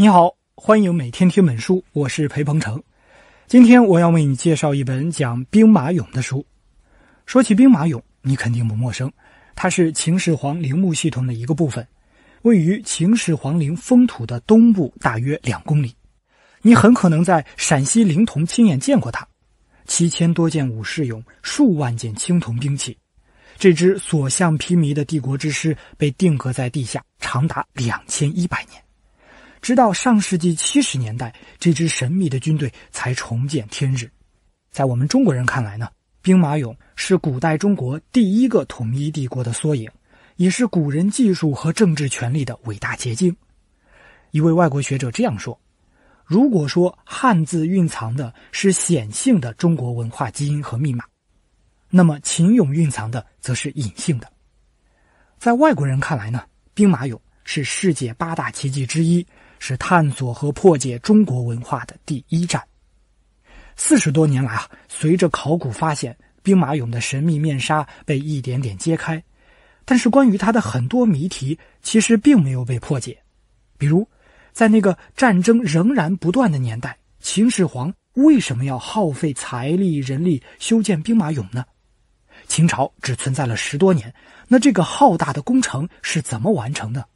你好，欢迎每天听本书，我是裴鹏程。今天我要为你介绍一本讲兵马俑的书。说起兵马俑，你肯定不陌生，它是秦始皇陵墓系统的一个部分，位于秦始皇陵封土的东部，大约两公里。你很可能在陕西临潼亲眼见过它。七千多件武士俑，数万件青铜兵器，这支所向披靡的帝国之师被定格在地下长达两千一百年。直到上世纪七十年代，这支神秘的军队才重见天日。在我们中国人看来呢，兵马俑是古代中国第一个统一帝国的缩影，也是古人技术和政治权力的伟大结晶。一位外国学者这样说：“如果说汉字蕴藏的是显性的中国文化基因和密码，那么秦俑蕴藏的则是隐性的。”在外国人看来呢，兵马俑是世界八大奇迹之一。是探索和破解中国文化的第一站。四十多年来啊，随着考古发现，兵马俑的神秘面纱被一点点揭开，但是关于它的很多谜题其实并没有被破解。比如，在那个战争仍然不断的年代，秦始皇为什么要耗费财力人力修建兵马俑呢？秦朝只存在了十多年，那这个浩大的工程是怎么完成的？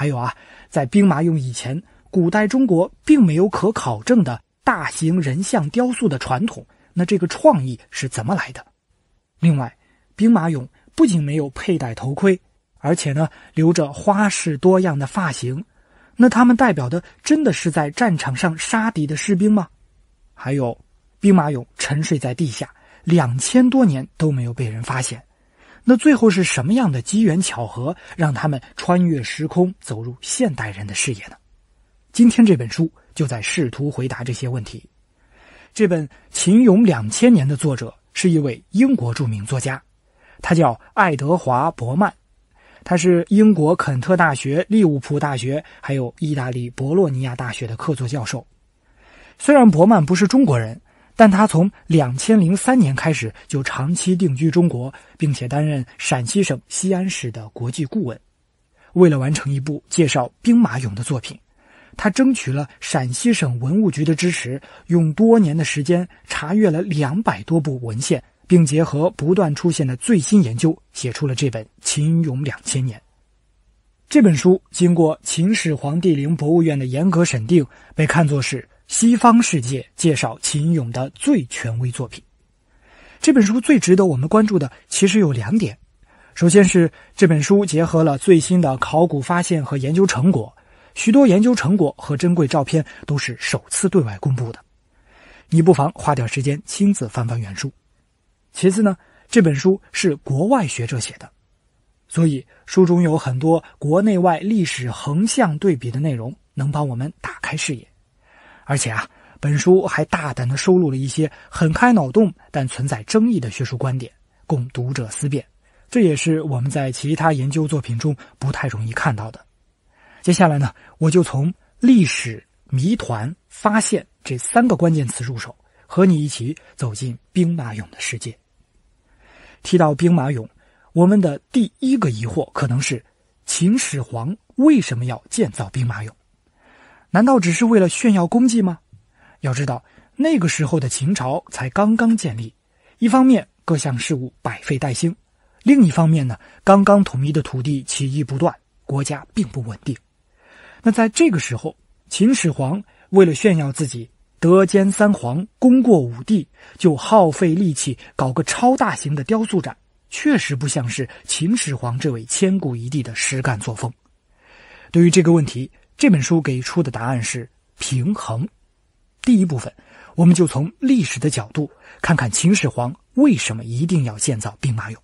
还有啊，在兵马俑以前，古代中国并没有可考证的大型人像雕塑的传统。那这个创意是怎么来的？另外，兵马俑不仅没有佩戴头盔，而且呢留着花式多样的发型。那他们代表的真的是在战场上杀敌的士兵吗？还有，兵马俑沉睡在地下两千多年都没有被人发现。那最后是什么样的机缘巧合，让他们穿越时空，走入现代人的视野呢？今天这本书就在试图回答这些问题。这本《秦俑两千年的作者是一位英国著名作家，他叫爱德华·伯曼，他是英国肯特大学、利物浦大学，还有意大利博洛尼亚大学的客座教授。虽然伯曼不是中国人。但他从两千零三年开始就长期定居中国，并且担任陕西省西安市的国际顾问。为了完成一部介绍兵马俑的作品，他争取了陕西省文物局的支持，用多年的时间查阅了两百多部文献，并结合不断出现的最新研究，写出了这本《秦俑两千年》。这本书经过秦始皇帝陵博物院的严格审定，被看作是。西方世界介绍秦俑的最权威作品，这本书最值得我们关注的其实有两点：首先是这本书结合了最新的考古发现和研究成果，许多研究成果和珍贵照片都是首次对外公布的，你不妨花点时间亲自翻翻原书。其次呢，这本书是国外学者写的，所以书中有很多国内外历史横向对比的内容，能帮我们打开视野。而且啊，本书还大胆的收录了一些很开脑洞但存在争议的学术观点，供读者思辨。这也是我们在其他研究作品中不太容易看到的。接下来呢，我就从历史谜团发现这三个关键词入手，和你一起走进兵马俑的世界。提到兵马俑，我们的第一个疑惑可能是：秦始皇为什么要建造兵马俑？难道只是为了炫耀功绩吗？要知道，那个时候的秦朝才刚刚建立，一方面各项事务百废待兴，另一方面呢，刚刚统一的土地起义不断，国家并不稳定。那在这个时候，秦始皇为了炫耀自己德兼三皇，功过五帝，就耗费力气搞个超大型的雕塑展，确实不像是秦始皇这位千古一帝的实干作风。对于这个问题。这本书给出的答案是平衡。第一部分，我们就从历史的角度看看秦始皇为什么一定要建造兵马俑。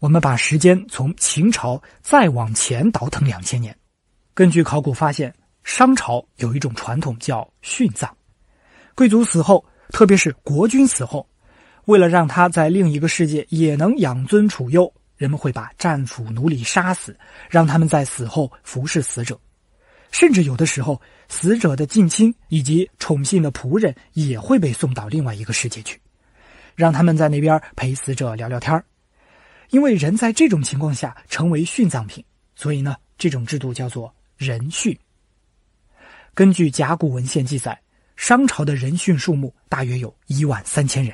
我们把时间从秦朝再往前倒腾两千年。根据考古发现，商朝有一种传统叫殉葬。贵族死后，特别是国君死后，为了让他在另一个世界也能养尊处优，人们会把战俘、奴隶杀死，让他们在死后服侍死者。甚至有的时候，死者的近亲以及宠幸的仆人也会被送到另外一个世界去，让他们在那边陪死者聊聊天儿。因为人在这种情况下成为殉葬品，所以呢，这种制度叫做人殉。根据甲骨文献记载，商朝的人殉数目大约有一万三千人。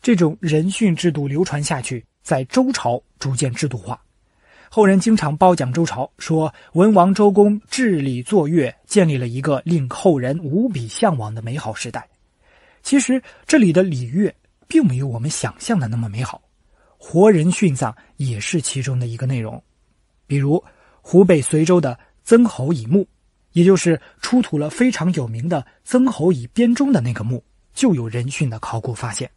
这种人殉制度流传下去，在周朝逐渐制度化。后人经常褒奖周朝，说文王、周公治理作乐，建立了一个令后人无比向往的美好时代。其实这里的礼乐并没有我们想象的那么美好，活人殉葬也是其中的一个内容。比如湖北随州的曾侯乙墓，也就是出土了非常有名的曾侯乙编钟的那个墓，就有人殉的考古发现。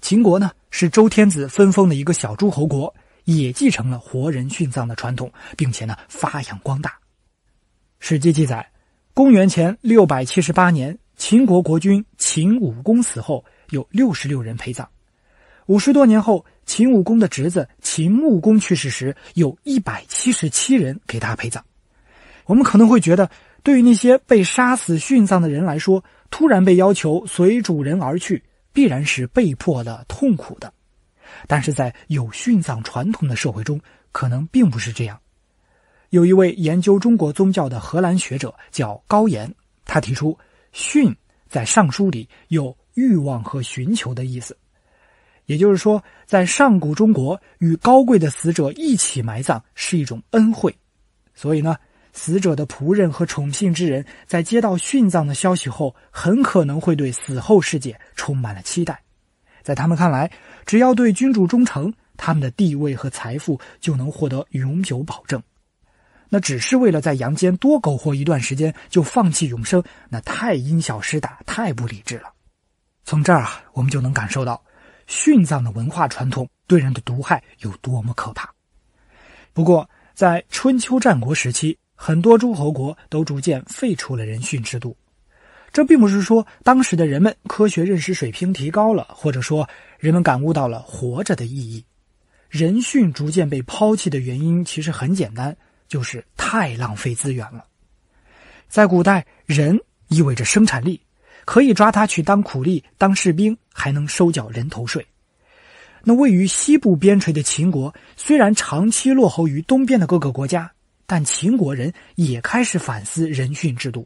秦国呢，是周天子分封的一个小诸侯国。也继承了活人殉葬的传统，并且呢发扬光大。《史记》记载，公元前六百七十八年，秦国国君秦武公死后，有六十六人陪葬。五十多年后，秦武公的侄子秦穆公去世时，有一百七十七人给他陪葬。我们可能会觉得，对于那些被杀死殉葬的人来说，突然被要求随主人而去，必然是被迫的、痛苦的。但是在有殉葬传统的社会中，可能并不是这样。有一位研究中国宗教的荷兰学者叫高岩，他提出“殉”在《尚书》里有欲望和寻求的意思，也就是说，在上古中国，与高贵的死者一起埋葬是一种恩惠，所以呢，死者的仆人和宠幸之人在接到殉葬的消息后，很可能会对死后世界充满了期待。在他们看来，只要对君主忠诚，他们的地位和财富就能获得永久保证。那只是为了在阳间多苟活一段时间就放弃永生，那太因小失大，太不理智了。从这儿啊，我们就能感受到殉葬的文化传统对人的毒害有多么可怕。不过，在春秋战国时期，很多诸侯国都逐渐废除了人殉制度。这并不是说当时的人们科学认识水平提高了，或者说人们感悟到了活着的意义。人殉逐渐被抛弃的原因其实很简单，就是太浪费资源了。在古代，人意味着生产力，可以抓他去当苦力、当士兵，还能收缴人头税。那位于西部边陲的秦国，虽然长期落后于东边的各个国家，但秦国人也开始反思人殉制度。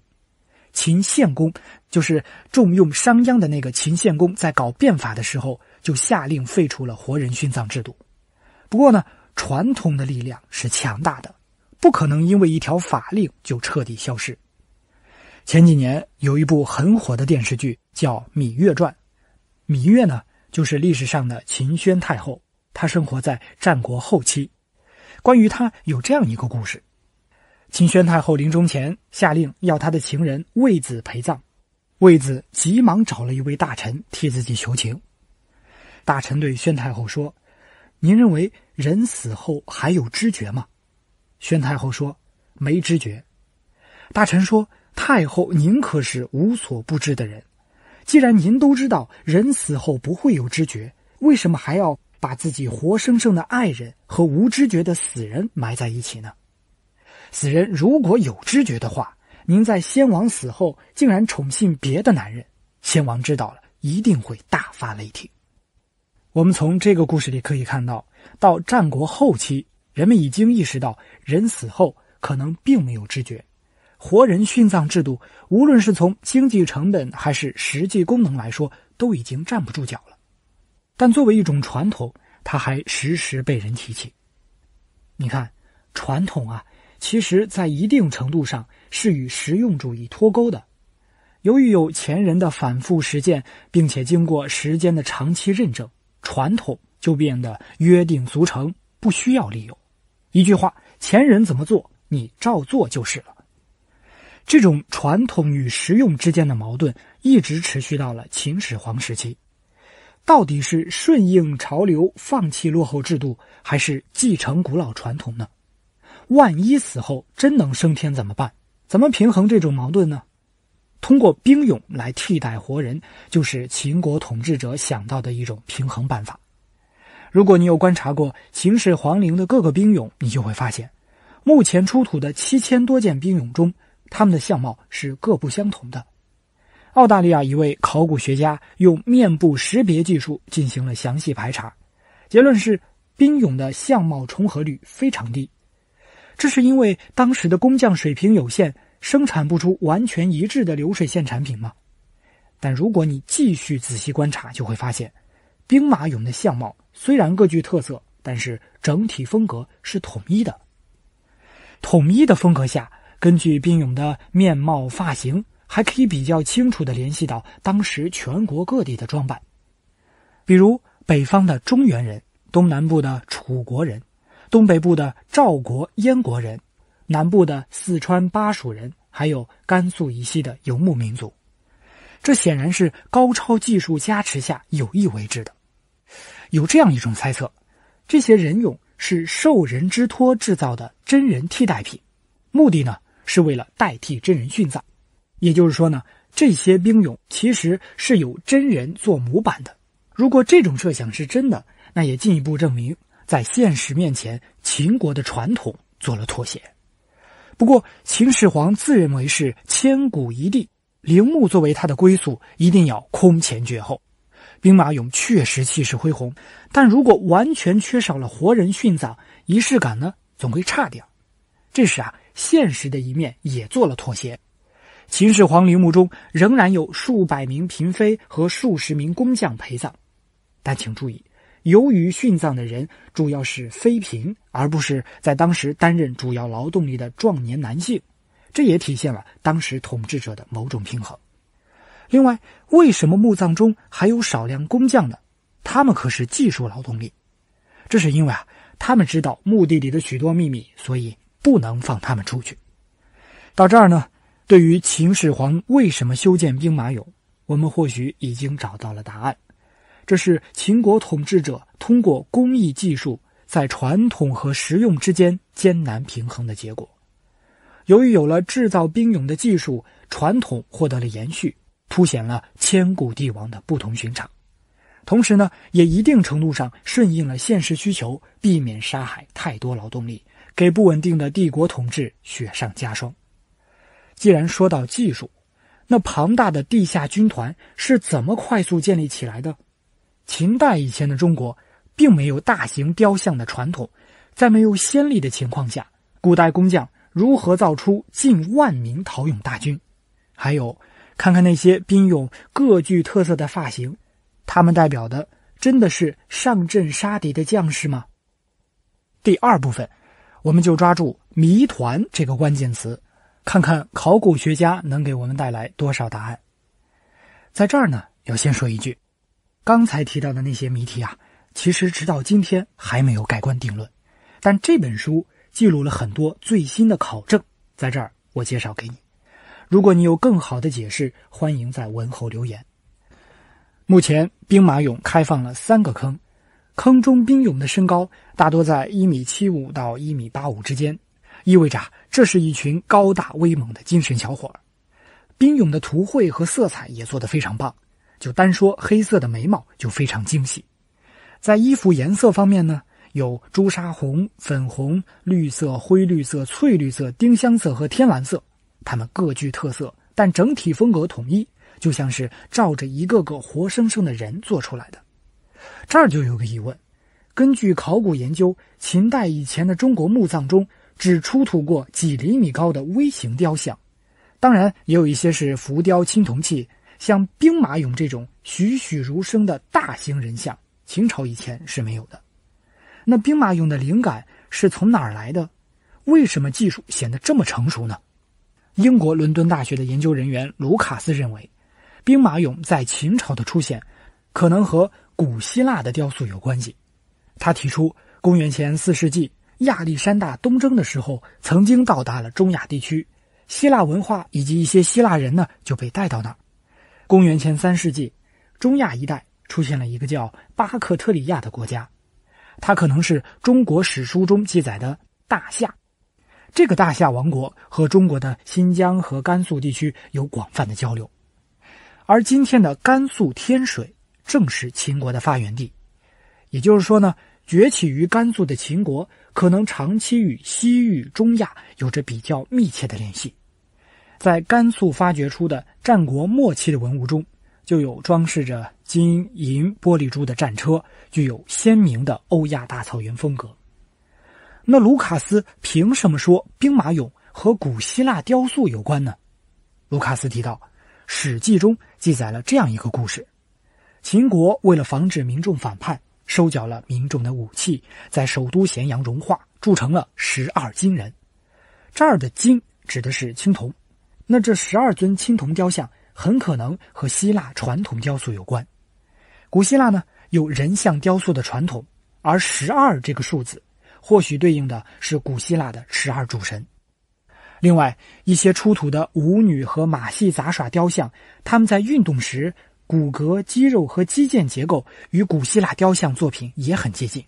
秦献公就是重用商鞅的那个秦献公，在搞变法的时候，就下令废除了活人殉葬制度。不过呢，传统的力量是强大的，不可能因为一条法令就彻底消失。前几年有一部很火的电视剧叫《芈月传》，芈月呢就是历史上的秦宣太后，她生活在战国后期。关于她有这样一个故事。请宣太后临终前下令要他的情人卫子陪葬，卫子急忙找了一位大臣替自己求情。大臣对宣太后说：“您认为人死后还有知觉吗？”宣太后说：“没知觉。”大臣说：“太后您可是无所不知的人，既然您都知道人死后不会有知觉，为什么还要把自己活生生的爱人和无知觉的死人埋在一起呢？”此人如果有知觉的话，您在先王死后竟然宠幸别的男人，先王知道了一定会大发雷霆。我们从这个故事里可以看到，到战国后期，人们已经意识到人死后可能并没有知觉。活人殉葬制度，无论是从经济成本还是实际功能来说，都已经站不住脚了。但作为一种传统，它还时时被人提起。你看，传统啊。其实，在一定程度上是与实用主义脱钩的。由于有钱人的反复实践，并且经过时间的长期认证，传统就变得约定俗成，不需要理由。一句话，前人怎么做，你照做就是了。这种传统与实用之间的矛盾一直持续到了秦始皇时期。到底是顺应潮流，放弃落后制度，还是继承古老传统呢？万一死后真能升天怎么办？怎么平衡这种矛盾呢？通过兵俑来替代活人，就是秦国统治者想到的一种平衡办法。如果你有观察过秦始皇陵的各个兵俑，你就会发现，目前出土的七千多件兵俑中，他们的相貌是各不相同的。澳大利亚一位考古学家用面部识别技术进行了详细排查，结论是兵俑的相貌重合率非常低。这是因为当时的工匠水平有限，生产不出完全一致的流水线产品吗？但如果你继续仔细观察，就会发现，兵马俑的相貌虽然各具特色，但是整体风格是统一的。统一的风格下，根据兵俑的面貌、发型，还可以比较清楚的联系到当时全国各地的装扮，比如北方的中原人，东南部的楚国人。东北部的赵国、燕国人，南部的四川巴蜀人，还有甘肃以西的游牧民族，这显然是高超技术加持下有意为之的。有这样一种猜测，这些人俑是受人之托制造的真人替代品，目的呢是为了代替真人殉葬。也就是说呢，这些兵俑其实是有真人做模板的。如果这种设想是真的，那也进一步证明。在现实面前，秦国的传统做了妥协。不过，秦始皇自认为是千古一帝，陵墓作为他的归宿，一定要空前绝后。兵马俑确实气势恢宏，但如果完全缺少了活人殉葬，仪式感呢，总归差点。这时啊，现实的一面也做了妥协。秦始皇陵墓中仍然有数百名嫔妃和数十名工匠陪葬，但请注意。由于殉葬的人主要是妃嫔，而不是在当时担任主要劳动力的壮年男性，这也体现了当时统治者的某种平衡。另外，为什么墓葬中还有少量工匠呢？他们可是技术劳动力。这是因为啊，他们知道墓地里的许多秘密，所以不能放他们出去。到这儿呢，对于秦始皇为什么修建兵马俑，我们或许已经找到了答案。这是秦国统治者通过工艺技术在传统和实用之间艰难平衡的结果。由于有了制造兵俑的技术，传统获得了延续，凸显了千古帝王的不同寻常。同时呢，也一定程度上顺应了现实需求，避免杀害太多劳动力，给不稳定的帝国统治雪上加霜。既然说到技术，那庞大的地下军团是怎么快速建立起来的？秦代以前的中国，并没有大型雕像的传统。在没有先例的情况下，古代工匠如何造出近万名陶俑大军？还有，看看那些兵俑各具特色的发型，他们代表的真的是上阵杀敌的将士吗？第二部分，我们就抓住“谜团”这个关键词，看看考古学家能给我们带来多少答案。在这儿呢，要先说一句。刚才提到的那些谜题啊，其实直到今天还没有盖棺定论。但这本书记录了很多最新的考证，在这儿我介绍给你。如果你有更好的解释，欢迎在文后留言。目前兵马俑开放了三个坑，坑中兵俑的身高大多在一米七五到一米八五之间，意味着这是一群高大威猛的精神小伙儿。兵俑的图绘和色彩也做得非常棒。就单说黑色的眉毛就非常精细，在衣服颜色方面呢，有朱砂红、粉红、绿色、灰绿色、翠绿色、丁香色和天蓝色，它们各具特色，但整体风格统一，就像是照着一个个活生生的人做出来的。这儿就有个疑问：根据考古研究，秦代以前的中国墓葬中只出土过几厘米高的微型雕像，当然也有一些是浮雕青铜器。像兵马俑这种栩栩如生的大型人像，秦朝以前是没有的。那兵马俑的灵感是从哪儿来的？为什么技术显得这么成熟呢？英国伦敦大学的研究人员卢卡斯认为，兵马俑在秦朝的出现，可能和古希腊的雕塑有关系。他提出，公元前四世纪亚历山大东征的时候，曾经到达了中亚地区，希腊文化以及一些希腊人呢就被带到那儿。公元前三世纪，中亚一带出现了一个叫巴克特里亚的国家，它可能是中国史书中记载的大夏。这个大夏王国和中国的新疆和甘肃地区有广泛的交流，而今天的甘肃天水正是秦国的发源地。也就是说呢，崛起于甘肃的秦国可能长期与西域、中亚有着比较密切的联系。在甘肃发掘出的战国末期的文物中，就有装饰着金银玻璃珠的战车，具有鲜明的欧亚大草原风格。那卢卡斯凭什么说兵马俑和古希腊雕塑有关呢？卢卡斯提到，《史记》中记载了这样一个故事：秦国为了防止民众反叛，收缴了民众的武器，在首都咸阳融化铸成了十二金人。这儿的“金”指的是青铜。那这十二尊青铜雕像很可能和希腊传统雕塑有关。古希腊呢有人像雕塑的传统，而十二这个数字或许对应的是古希腊的十二主神。另外一些出土的舞女和马戏杂耍雕像，他们在运动时骨骼、肌肉和肌腱结构与古希腊雕像作品也很接近。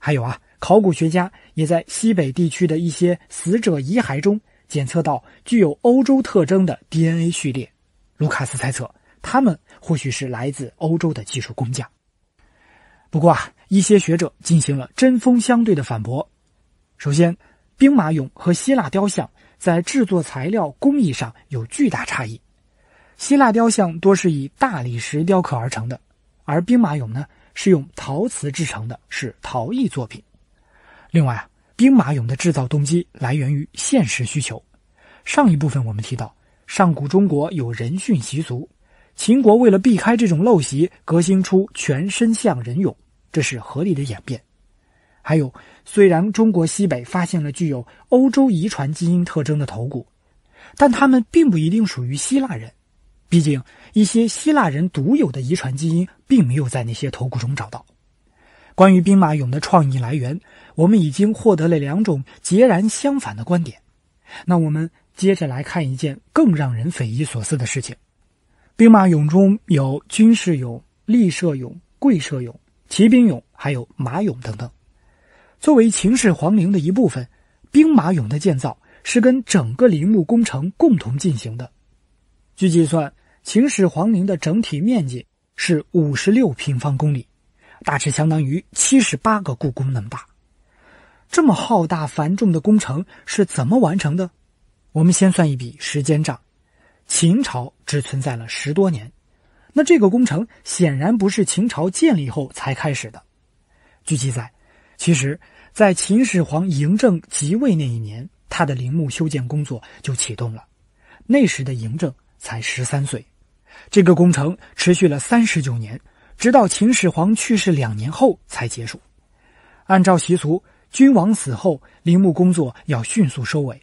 还有啊，考古学家也在西北地区的一些死者遗骸中。检测到具有欧洲特征的 DNA 序列，卢卡斯猜测他们或许是来自欧洲的技术工匠。不过啊，一些学者进行了针锋相对的反驳。首先，兵马俑和希腊雕像在制作材料工艺上有巨大差异。希腊雕像多是以大理石雕刻而成的，而兵马俑呢是用陶瓷制成的，是陶艺作品。另外啊。兵马俑的制造动机来源于现实需求。上一部分我们提到，上古中国有人殉习俗，秦国为了避开这种陋习，革新出全身像人俑，这是合理的演变。还有，虽然中国西北发现了具有欧洲遗传基因特征的头骨，但他们并不一定属于希腊人，毕竟一些希腊人独有的遗传基因并没有在那些头骨中找到。关于兵马俑的创意来源，我们已经获得了两种截然相反的观点。那我们接着来看一件更让人匪夷所思的事情：兵马俑中有军事俑、立射俑、跪射俑、骑兵俑，还有马俑等等。作为秦始皇陵的一部分，兵马俑的建造是跟整个陵墓工程共同进行的。据计算，秦始皇陵的整体面积是五十六平方公里。大致相当于七十八个故宫那么大。这么浩大繁重的工程是怎么完成的？我们先算一笔时间账：秦朝只存在了十多年，那这个工程显然不是秦朝建立后才开始的。据记载，其实，在秦始皇嬴政即位那一年，他的陵墓修建工作就启动了。那时的嬴政才十三岁，这个工程持续了三十九年。直到秦始皇去世两年后才结束。按照习俗，君王死后陵墓工作要迅速收尾。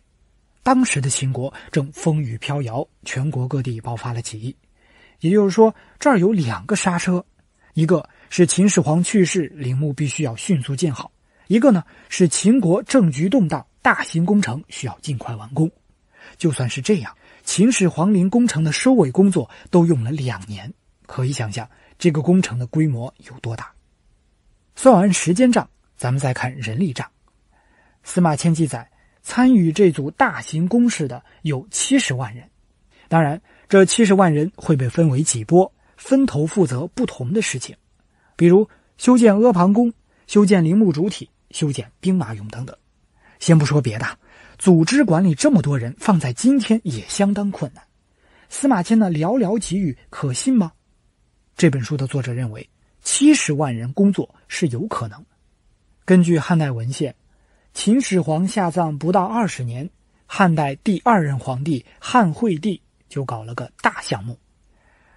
当时的秦国正风雨飘摇，全国各地爆发了起义。也就是说，这儿有两个刹车：一个是秦始皇去世，陵墓必须要迅速建好；一个呢是秦国政局动荡，大型工程需要尽快完工。就算是这样，秦始皇陵工程的收尾工作都用了两年。可以想象。这个工程的规模有多大？算完时间账，咱们再看人力账。司马迁记载，参与这组大型工事的有七十万人。当然，这七十万人会被分为几波，分头负责不同的事情，比如修建阿房宫、修建陵墓主体、修建兵马俑等等。先不说别的，组织管理这么多人，放在今天也相当困难。司马迁的寥寥几语，可信吗？这本书的作者认为，七十万人工作是有可能。根据汉代文献，秦始皇下葬不到二十年，汉代第二任皇帝汉惠帝就搞了个大项目。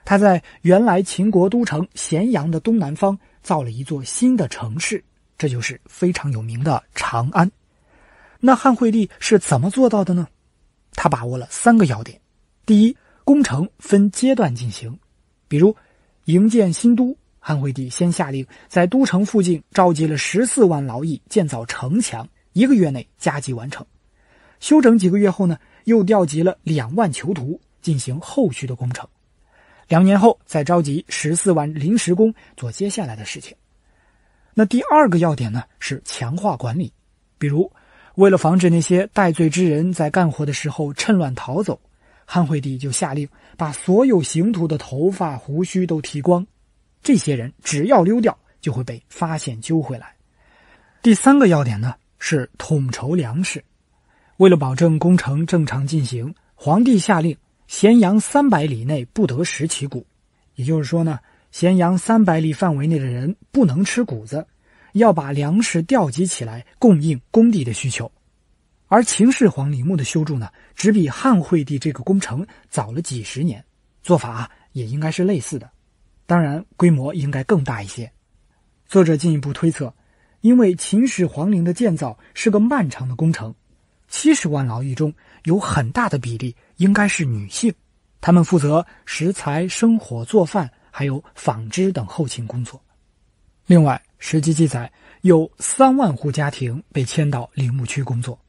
他在原来秦国都城咸阳的东南方造了一座新的城市，这就是非常有名的长安。那汉惠帝是怎么做到的呢？他把握了三个要点：第一，工程分阶段进行，比如。营建新都，汉惠帝先下令在都城附近召集了十四万劳役建造城墙，一个月内加急完成。休整几个月后呢，又调集了两万囚徒进行后续的工程。两年后，再召集十四万临时工做接下来的事情。那第二个要点呢，是强化管理。比如，为了防止那些戴罪之人在干活的时候趁乱逃走，汉惠帝就下令。把所有刑徒的头发、胡须都剃光，这些人只要溜掉，就会被发现揪回来。第三个要点呢，是统筹粮食。为了保证工程正常进行，皇帝下令咸阳三百里内不得食其谷，也就是说呢，咸阳三百里范围内的人不能吃谷子，要把粮食调集起来供应工地的需求。而秦始皇陵墓的修筑呢，只比汉惠帝这个工程早了几十年，做法也应该是类似的，当然规模应该更大一些。作者进一步推测，因为秦始皇陵的建造是个漫长的工程，七十万劳役中有很大的比例应该是女性，他们负责食材、生火、做饭，还有纺织等后勤工作。另外，史籍记载有三万户家庭被迁到陵墓区工作。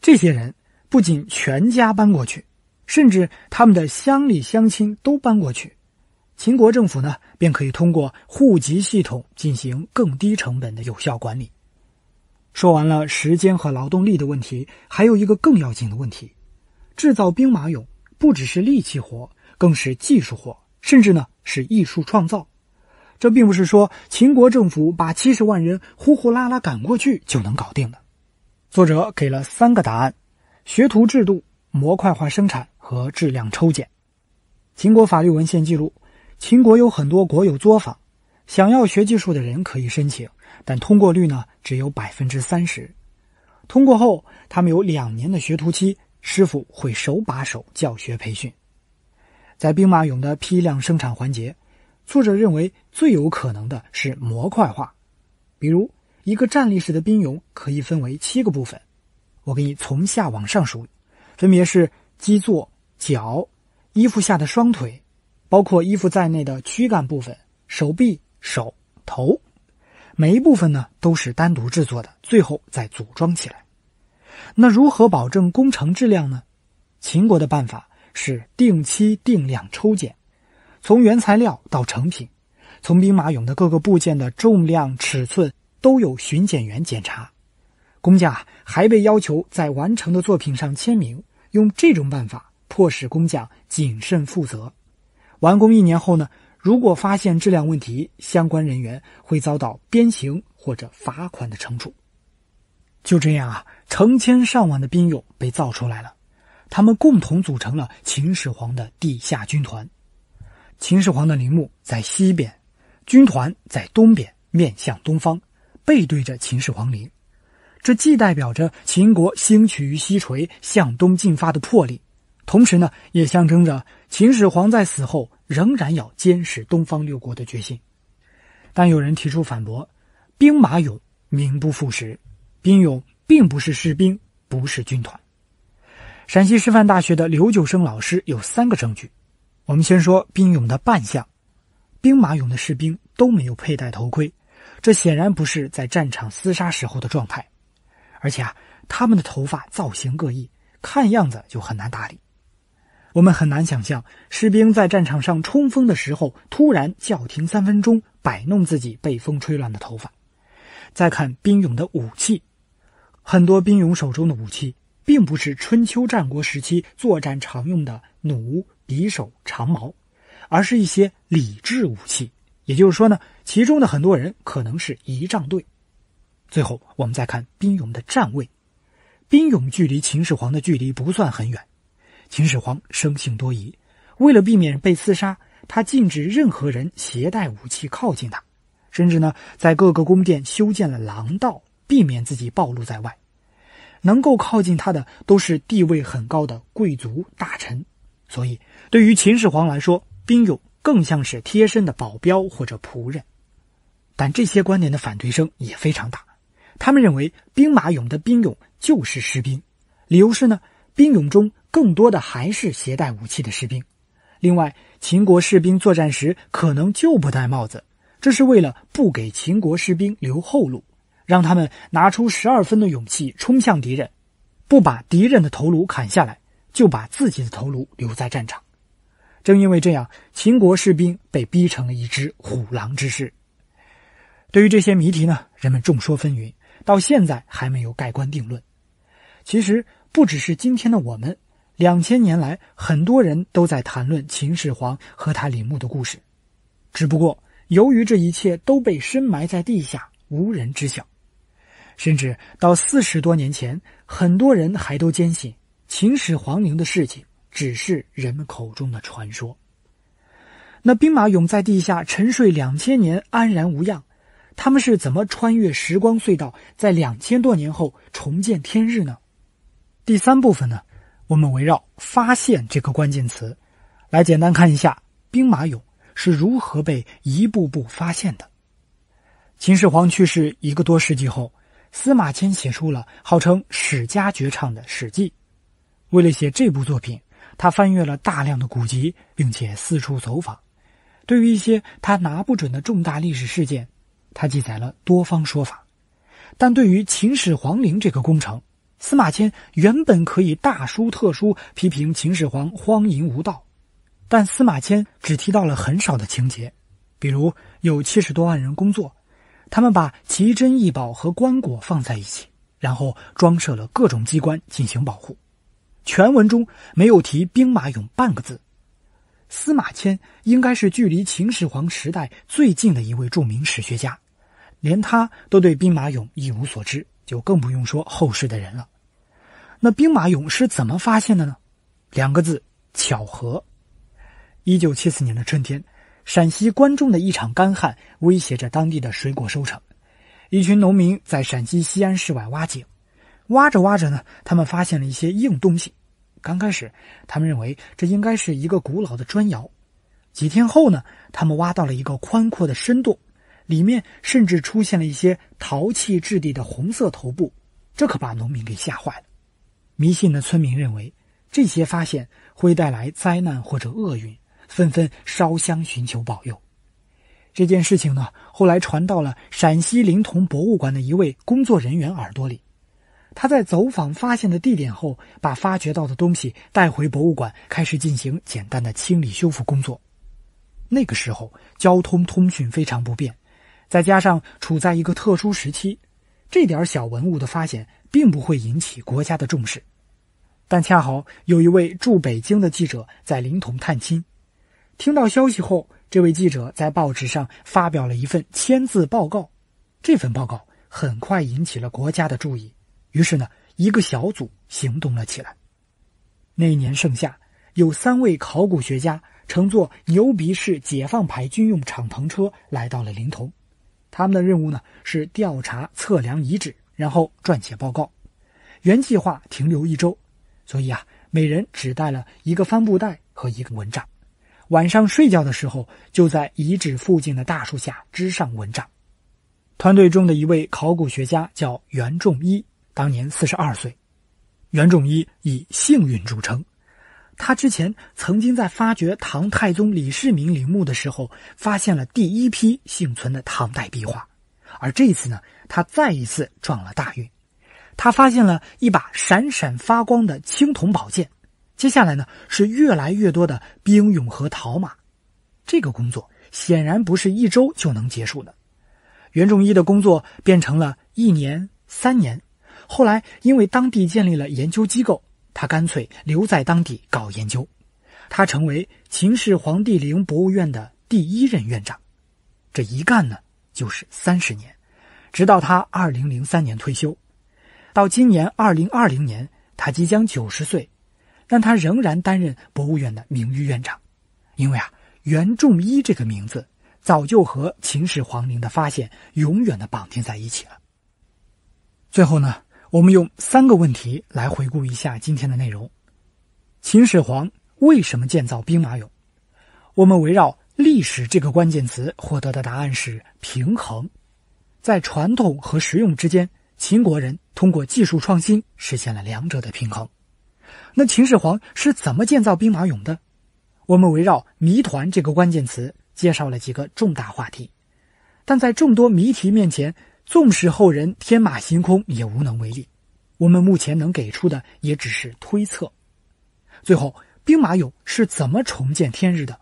这些人不仅全家搬过去，甚至他们的乡里乡亲都搬过去。秦国政府呢，便可以通过户籍系统进行更低成本的有效管理。说完了时间和劳动力的问题，还有一个更要紧的问题：制造兵马俑不只是力气活，更是技术活，甚至呢是艺术创造。这并不是说秦国政府把七十万人呼呼啦啦赶过去就能搞定的。作者给了三个答案：学徒制度、模块化生产和质量抽检。秦国法律文献记录，秦国有很多国有作坊，想要学技术的人可以申请，但通过率呢只有百分之三十。通过后，他们有两年的学徒期，师傅会手把手教学培训。在兵马俑的批量生产环节，作者认为最有可能的是模块化，比如。一个站立式的兵俑可以分为七个部分，我给你从下往上数，分别是基座、脚、衣服下的双腿，包括衣服在内的躯干部分、手臂、手、头。每一部分呢都是单独制作的，最后再组装起来。那如何保证工程质量呢？秦国的办法是定期定量抽检，从原材料到成品，从兵马俑的各个部件的重量、尺寸。都有巡检员检查，工匠啊还被要求在完成的作品上签名，用这种办法迫使工匠谨慎负责。完工一年后呢，如果发现质量问题，相关人员会遭到鞭刑或者罚款的惩处。就这样啊，成千上万的兵俑被造出来了，他们共同组成了秦始皇的地下军团。秦始皇的陵墓在西边，军团在东边，面向东方。背对着秦始皇陵，这既代表着秦国兴起于西陲、向东进发的魄力，同时呢，也象征着秦始皇在死后仍然要监视东方六国的决心。但有人提出反驳：兵马俑名不副实，兵俑并不是士兵，不是军团。陕西师范大学的刘九生老师有三个证据。我们先说兵俑的扮相，兵马俑的士兵都没有佩戴头盔。这显然不是在战场厮杀时候的状态，而且啊，他们的头发造型各异，看样子就很难打理。我们很难想象士兵在战场上冲锋的时候，突然叫停三分钟摆弄自己被风吹乱的头发。再看兵俑的武器，很多兵俑手中的武器并不是春秋战国时期作战常用的弩、匕首、长矛，而是一些礼制武器。也就是说呢，其中的很多人可能是仪仗队。最后，我们再看兵俑的站位。兵俑距离秦始皇的距离不算很远。秦始皇生性多疑，为了避免被刺杀，他禁止任何人携带武器靠近他，甚至呢，在各个宫殿修建了廊道，避免自己暴露在外。能够靠近他的都是地位很高的贵族大臣，所以对于秦始皇来说，兵俑。更像是贴身的保镖或者仆人，但这些观点的反对声也非常大。他们认为兵马俑的兵俑就是士兵，理由是呢，兵俑中更多的还是携带武器的士兵。另外，秦国士兵作战时可能就不戴帽子，这是为了不给秦国士兵留后路，让他们拿出十二分的勇气冲向敌人，不把敌人的头颅砍下来，就把自己的头颅留在战场。正因为这样，秦国士兵被逼成了一只虎狼之师。对于这些谜题呢，人们众说纷纭，到现在还没有盖棺定论。其实，不只是今天的我们，两千年来很多人都在谈论秦始皇和他陵墓的故事。只不过，由于这一切都被深埋在地下，无人知晓，甚至到四十多年前，很多人还都坚信秦始皇陵的事情。只是人们口中的传说。那兵马俑在地下沉睡两千年，安然无恙，他们是怎么穿越时光隧道，在两千多年后重见天日呢？第三部分呢，我们围绕“发现”这个关键词，来简单看一下兵马俑是如何被一步步发现的。秦始皇去世一个多世纪后，司马迁写出了号称史家绝唱的《史记》，为了写这部作品。他翻阅了大量的古籍，并且四处走访。对于一些他拿不准的重大历史事件，他记载了多方说法。但对于秦始皇陵这个工程，司马迁原本可以大书特书，批评秦始皇荒淫无道。但司马迁只提到了很少的情节，比如有七十多万人工作，他们把奇珍异宝和棺椁放在一起，然后装设了各种机关进行保护。全文中没有提兵马俑半个字，司马迁应该是距离秦始皇时代最近的一位著名史学家，连他都对兵马俑一无所知，就更不用说后世的人了。那兵马俑是怎么发现的呢？两个字：巧合。一九七四年的春天，陕西关中的一场干旱威胁着当地的水果收成，一群农民在陕西西安市外挖井，挖着挖着呢，他们发现了一些硬东西。刚开始，他们认为这应该是一个古老的砖窑。几天后呢，他们挖到了一个宽阔的深洞，里面甚至出现了一些陶器质地的红色头部，这可把农民给吓坏了。迷信的村民认为，这些发现会带来灾难或者厄运，纷纷烧香寻求保佑。这件事情呢，后来传到了陕西临潼博物馆的一位工作人员耳朵里。他在走访发现的地点后，把发掘到的东西带回博物馆，开始进行简单的清理修复工作。那个时候，交通通讯非常不便，再加上处在一个特殊时期，这点小文物的发现并不会引起国家的重视。但恰好有一位驻北京的记者在临潼探亲，听到消息后，这位记者在报纸上发表了一份签字报告。这份报告很快引起了国家的注意。于是呢，一个小组行动了起来。那年盛夏，有三位考古学家乘坐牛鼻式解放牌军用敞篷车来到了临潼。他们的任务呢是调查、测量遗址，然后撰写报告。原计划停留一周，所以啊，每人只带了一个帆布袋和一个蚊帐。晚上睡觉的时候，就在遗址附近的大树下支上蚊帐。团队中的一位考古学家叫袁仲一。当年四十二岁，袁仲一以幸运著称。他之前曾经在发掘唐太宗李世民陵墓的时候，发现了第一批幸存的唐代壁画。而这一次呢，他再一次撞了大运，他发现了一把闪闪发光的青铜宝剑。接下来呢，是越来越多的兵俑和陶马。这个工作显然不是一周就能结束的，袁仲一的工作变成了一年、三年。后来，因为当地建立了研究机构，他干脆留在当地搞研究。他成为秦始皇帝陵博物院的第一任院长，这一干呢就是三十年，直到他二零零三年退休。到今年二零二零年，他即将九十岁，但他仍然担任博物院的名誉院长。因为啊，袁仲一这个名字早就和秦始皇陵的发现永远的绑定在一起了。最后呢。我们用三个问题来回顾一下今天的内容：秦始皇为什么建造兵马俑？我们围绕“历史”这个关键词获得的答案是平衡，在传统和实用之间，秦国人通过技术创新实现了两者的平衡。那秦始皇是怎么建造兵马俑的？我们围绕“谜团”这个关键词介绍了几个重大话题，但在众多谜题面前。纵使后人天马行空也无能为力，我们目前能给出的也只是推测。最后，兵马俑是怎么重见天日的？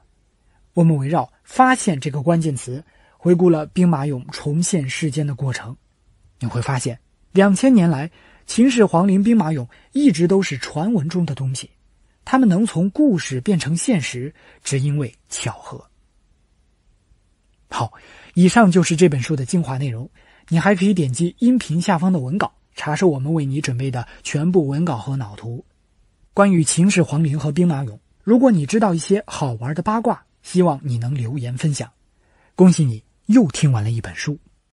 我们围绕“发现”这个关键词，回顾了兵马俑重现世间的过程。你会发现，两千年来，秦始皇陵兵马俑一直都是传闻中的东西。他们能从故事变成现实，只因为巧合。好，以上就是这本书的精华内容。你还可以点击音频下方的文稿，查收我们为你准备的全部文稿和脑图。关于秦始皇陵和兵马俑，如果你知道一些好玩的八卦，希望你能留言分享。恭喜你又听完了一本书。